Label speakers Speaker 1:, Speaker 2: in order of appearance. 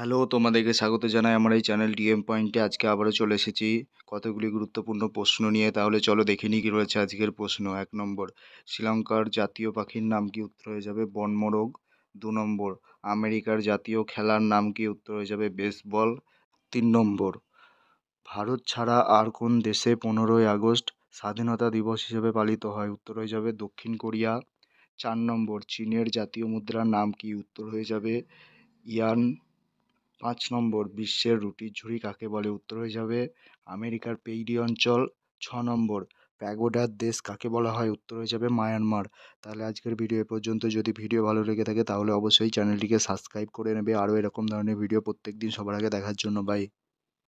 Speaker 1: hello তোমাদেরকে স্বাগত জানাই আমার এই চ্যানেল ডিএম পয়েন্টে আজকে আবারও চলে এসেছি কতগুলি গুরুত্বপূর্ণ প্রশ্ন নিয়ে তাহলে চলো দেখে নিই কী রয়েছে আজকের প্রশ্ন এক নম্বর শ্রীলঙ্কার জাতীয় পাখির নাম কি উত্তর হয়ে যাবে বনমোরগ দু নম্বর আমেরিকার জাতীয় খেলার নাম কি উত্তর হয়ে যাবে বেসবল তিন নম্বর ভারত ছাড়া আর কোন দেশে পনেরোই আগস্ট স্বাধীনতা দিবস হিসেবে পালিত হয় উত্তর হয়ে যাবে দক্ষিণ কোরিয়া চার নম্বর চীনের জাতীয় মুদ্রার নাম কি উত্তর হয়ে যাবে ইয়ান পাঁচ নম্বর বিশ্বের রুটির ঝুড়ি কাকে বলে উত্তর হয়ে যাবে আমেরিকার পেইডি অঞ্চল ছ নম্বর প্যাগোডার দেশ কাকে বলা হয় উত্তর হয়ে যাবে মায়ানমার তাহলে আজকের ভিডিও এ পর্যন্ত যদি ভিডিও ভালো লেগে থাকে তাহলে অবশ্যই চ্যানেলটিকে সাবস্ক্রাইব করে নেবে আরও এরকম ধরনের ভিডিও প্রত্যেক দিন সবার আগে দেখার জন্য বাই